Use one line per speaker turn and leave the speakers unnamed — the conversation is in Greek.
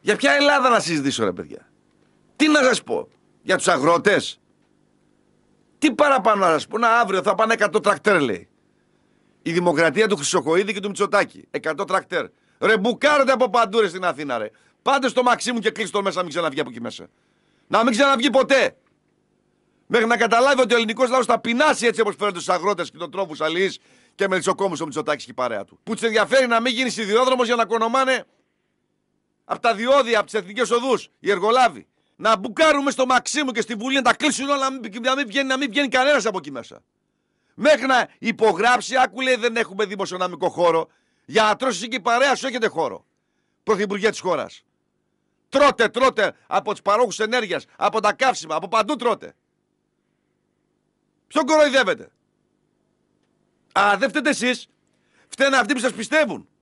Για ποια Ελλάδα να συζητήσω, ρε παιδιά. Τι να σας πω, για τους αγρότες. Τι παραπάνω να σας πω, να αύριο θα πάνε 100 τρακτέρ, λέει. Η δημοκρατία του Χρυσοκοίδη και του Μητσοτάκη. 100 τρακτέρ. Ρε μπουκάρετε από παντού στην Αθήνα, ρε. Πάντε στο μαξί μου και κλείστε το μέσα να μην ξαναβγεί από εκεί μέσα. Να μην ξαναβγεί ποτέ. Μέχρι να καταλάβει ότι ο ελληνικός λαός θα πεινάσει έτσι όπως φέρνει του αγρότες και τον τρόφους αλληλεί και με ο Μητσοτάκης και η παρέα του. Που τους ενδιαφέρει να μην γίνει σιδηρόδρομος για να κονομάνε από τα διόδια, από τις εθνικές οδούς, οι εργολάβοι. Να μπουκάρουμε στο Μαξίμου και στη Βουλή να τα κλείσουν όλα, να μην, μην βγαίνει, βγαίνει κανένας από εκεί μέσα. Μέχρι να υπογράψει, άκου λέει δεν έχουμε δημοσιονομικό χώρο. Για να τρώσει και η παρέα σου έχετε χώρο. Πρωθυπουργέ της χώρας. Τρώτε, τρώτε από τους παρόχους ενέργειας, από τα καύσιμα, από παντού τρώτε. Ποιον κοροϊδεύετε. Α, δεν φταίτε εσείς.
Φταίνε αυτοί που σας πιστεύουν.